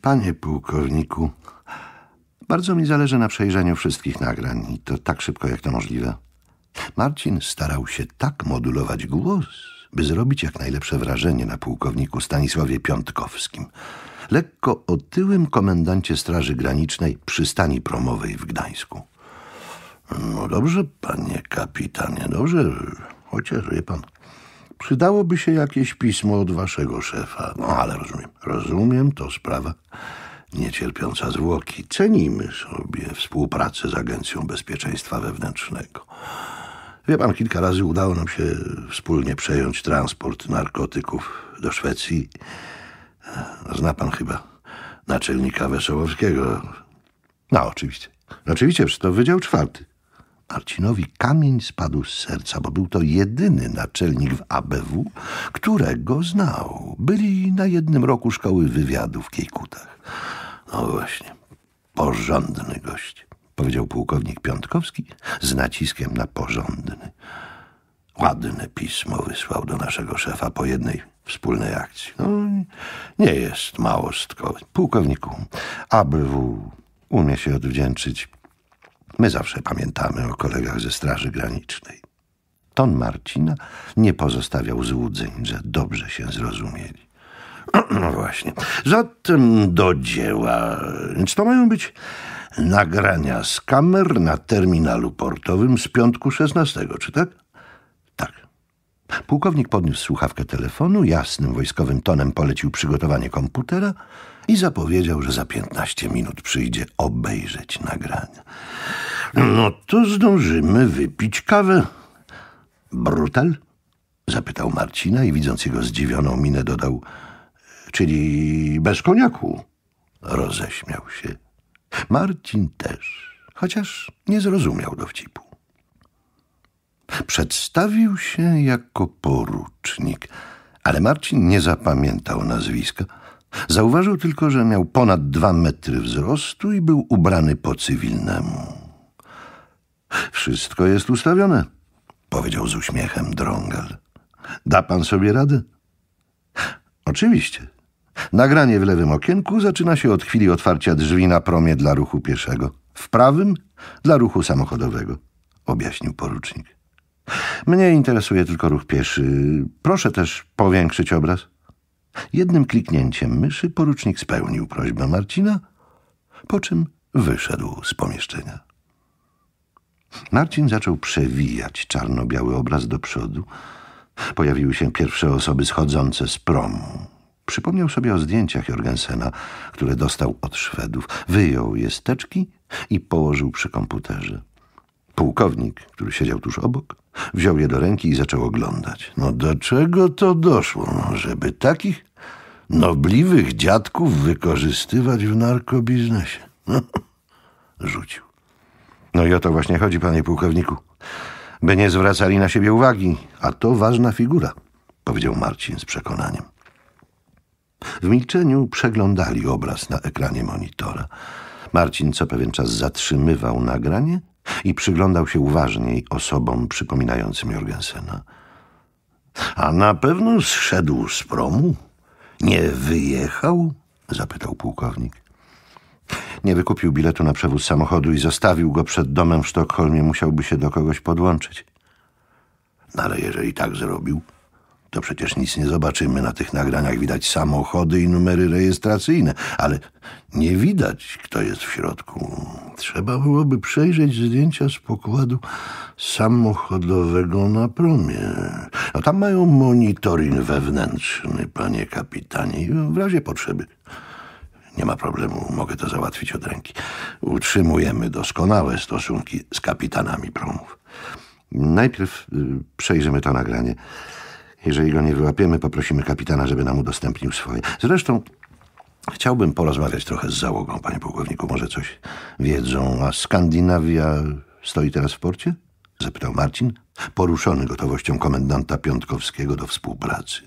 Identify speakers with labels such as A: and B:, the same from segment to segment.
A: Panie pułkowniku, bardzo mi zależy na przejrzeniu wszystkich nagrań i to tak szybko, jak to możliwe. Marcin starał się tak modulować głos, by zrobić jak najlepsze wrażenie na pułkowniku Stanisławie Piątkowskim, lekko otyłym komendancie Straży Granicznej przystani promowej w Gdańsku. No dobrze, panie kapitanie, dobrze, chociaż wie pan, Przydałoby się jakieś pismo od waszego szefa. No ale rozumiem. Rozumiem, to sprawa niecierpiąca zwłoki. Cenimy sobie współpracę z Agencją Bezpieczeństwa Wewnętrznego. Wie pan, kilka razy udało nam się wspólnie przejąć transport narkotyków do Szwecji. Zna pan chyba naczelnika Wesołowskiego. No, oczywiście. Oczywiście, to Wydział Czwarty. Marcinowi kamień spadł z serca, bo był to jedyny naczelnik w ABW, którego znał. Byli na jednym roku szkoły wywiadu w Kiejkutach. No właśnie, porządny gość, powiedział pułkownik Piątkowski z naciskiem na porządny. Ładne pismo wysłał do naszego szefa po jednej wspólnej akcji. No, nie jest małostko. Pułkowniku, ABW umie się odwdzięczyć My zawsze pamiętamy o kolegach ze Straży Granicznej. Ton Marcina nie pozostawiał złudzeń, że dobrze się zrozumieli. No właśnie. Zatem do dzieła. Czy to mają być nagrania z kamer na terminalu portowym z piątku 16, czy tak? Tak. Pułkownik podniósł słuchawkę telefonu, jasnym wojskowym tonem polecił przygotowanie komputera i zapowiedział, że za 15 minut przyjdzie obejrzeć nagrania. No to zdążymy wypić kawę. Brutal? Zapytał Marcina i widząc jego zdziwioną minę dodał. Czyli bez koniaku? Roześmiał się. Marcin też, chociaż nie zrozumiał dowcipu. Przedstawił się jako porucznik, ale Marcin nie zapamiętał nazwiska. Zauważył tylko, że miał ponad dwa metry wzrostu i był ubrany po cywilnemu. Wszystko jest ustawione, powiedział z uśmiechem Drągal. Da pan sobie radę? Oczywiście. Nagranie w lewym okienku zaczyna się od chwili otwarcia drzwi na promie dla ruchu pieszego, w prawym dla ruchu samochodowego, objaśnił porucznik. Mnie interesuje tylko ruch pieszy. Proszę też powiększyć obraz. Jednym kliknięciem myszy porucznik spełnił prośbę Marcina, po czym wyszedł z pomieszczenia. Marcin zaczął przewijać czarno-biały obraz do przodu. Pojawiły się pierwsze osoby schodzące z promu. Przypomniał sobie o zdjęciach Jorgensena, które dostał od Szwedów. Wyjął je z teczki i położył przy komputerze. Pułkownik, który siedział tuż obok, wziął je do ręki i zaczął oglądać. No do czego to doszło, żeby takich nobliwych dziadków wykorzystywać w narkobiznesie? Rzucił. No i o to właśnie chodzi, panie pułkowniku. By nie zwracali na siebie uwagi, a to ważna figura, powiedział Marcin z przekonaniem. W milczeniu przeglądali obraz na ekranie monitora. Marcin co pewien czas zatrzymywał nagranie i przyglądał się uważniej osobom przypominającym Jorgensena. A na pewno zszedł z promu? Nie wyjechał? zapytał pułkownik. Nie wykupił biletu na przewóz samochodu i zostawił go przed domem w Sztokholmie. Musiałby się do kogoś podłączyć. No ale jeżeli tak zrobił, to przecież nic nie zobaczymy. Na tych nagraniach widać samochody i numery rejestracyjne, ale nie widać, kto jest w środku. Trzeba byłoby przejrzeć zdjęcia z pokładu samochodowego na promie. No tam mają monitoring wewnętrzny, panie kapitanie, w razie potrzeby. Nie ma problemu, mogę to załatwić od ręki. Utrzymujemy doskonałe stosunki z kapitanami promów. Najpierw y, przejrzymy to nagranie. Jeżeli go nie wyłapiemy, poprosimy kapitana, żeby nam udostępnił swoje. Zresztą chciałbym porozmawiać trochę z załogą, panie pułkowniku. Może coś wiedzą. A Skandynawia stoi teraz w porcie? Zapytał Marcin, poruszony gotowością komendanta Piątkowskiego do współpracy.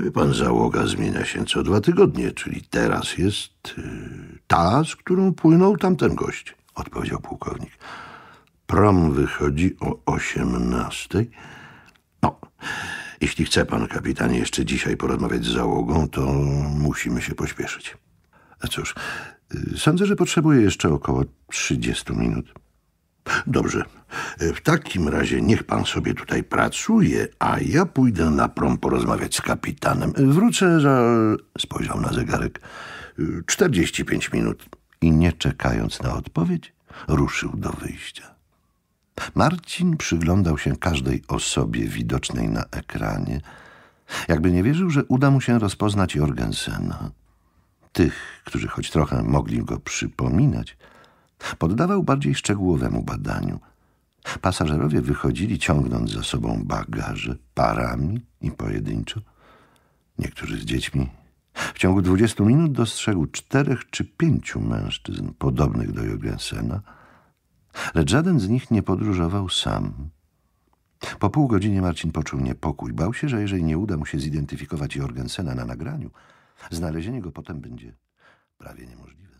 A: Wie pan, załoga zmienia się co dwa tygodnie, czyli teraz jest y, ta, z którą płynął tamten gość, odpowiedział pułkownik. Prom wychodzi o osiemnastej. No, jeśli chce pan, kapitanie, jeszcze dzisiaj porozmawiać z załogą, to musimy się pośpieszyć. A cóż, y, sądzę, że potrzebuję jeszcze około 30 minut. Dobrze. E, w takim razie niech pan sobie tutaj pracuje, a ja pójdę na prom porozmawiać z kapitanem. E, wrócę za... spojrzał na zegarek. 45 e, minut. I nie czekając na odpowiedź, ruszył do wyjścia. Marcin przyglądał się każdej osobie widocznej na ekranie, jakby nie wierzył, że uda mu się rozpoznać Jorgensena. Tych, którzy choć trochę mogli go przypominać, poddawał bardziej szczegółowemu badaniu. Pasażerowie wychodzili ciągnąc za sobą bagaże parami i pojedynczo. Niektórzy z dziećmi. W ciągu dwudziestu minut dostrzegł czterech czy pięciu mężczyzn podobnych do Jorgensena, lecz żaden z nich nie podróżował sam. Po pół godzinie Marcin poczuł niepokój. Bał się, że jeżeli nie uda mu się zidentyfikować Jorgensena na nagraniu, znalezienie go potem będzie prawie niemożliwe.